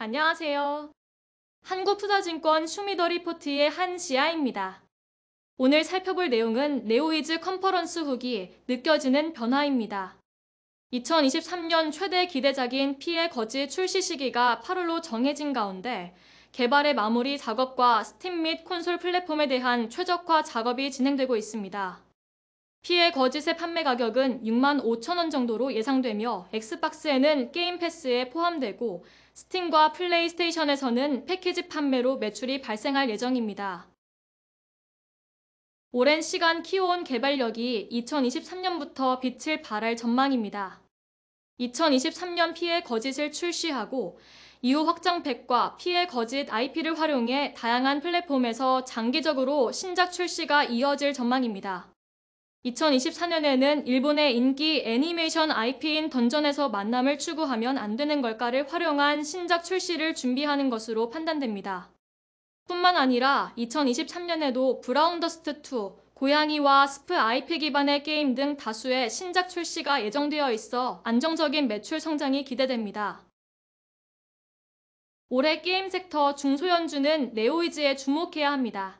안녕하세요. 한국투자증권 슈미더 리포트의 한지아입니다. 오늘 살펴볼 내용은 네오이즈 컨퍼런스 후기 느껴지는 변화입니다. 2023년 최대 기대작인 피해 거지 출시 시기가 8월로 정해진 가운데 개발의 마무리 작업과 스팀 및 콘솔 플랫폼에 대한 최적화 작업이 진행되고 있습니다. 피해 거짓의 판매 가격은 6만 5천 원 정도로 예상되며 엑스박스에는 게임 패스에 포함되고 스팀과 플레이스테이션에서는 패키지 판매로 매출이 발생할 예정입니다. 오랜 시간 키워온 개발력이 2023년부터 빛을 발할 전망입니다. 2023년 피해 거짓을 출시하고 이후 확장팩과 피해 거짓 IP를 활용해 다양한 플랫폼에서 장기적으로 신작 출시가 이어질 전망입니다. 2024년에는 일본의 인기 애니메이션 IP인 던전에서 만남을 추구하면 안 되는 걸까를 활용한 신작 출시를 준비하는 것으로 판단됩니다. 뿐만 아니라 2023년에도 브라운더스트2, 고양이와 스프 IP 기반의 게임 등 다수의 신작 출시가 예정되어 있어 안정적인 매출 성장이 기대됩니다. 올해 게임 섹터 중소연주는 네오이즈에 주목해야 합니다.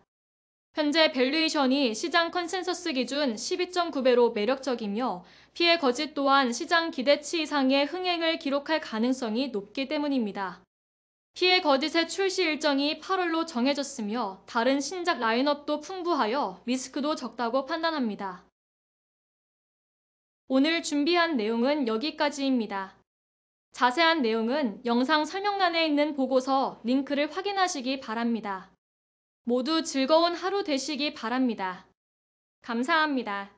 현재 밸류이션이 시장 컨센서스 기준 12.9배로 매력적이며 피해 거짓 또한 시장 기대치 이상의 흥행을 기록할 가능성이 높기 때문입니다. 피해 거짓의 출시 일정이 8월로 정해졌으며 다른 신작 라인업도 풍부하여 리스크도 적다고 판단합니다. 오늘 준비한 내용은 여기까지입니다. 자세한 내용은 영상 설명란에 있는 보고서 링크를 확인하시기 바랍니다. 모두 즐거운 하루 되시기 바랍니다. 감사합니다.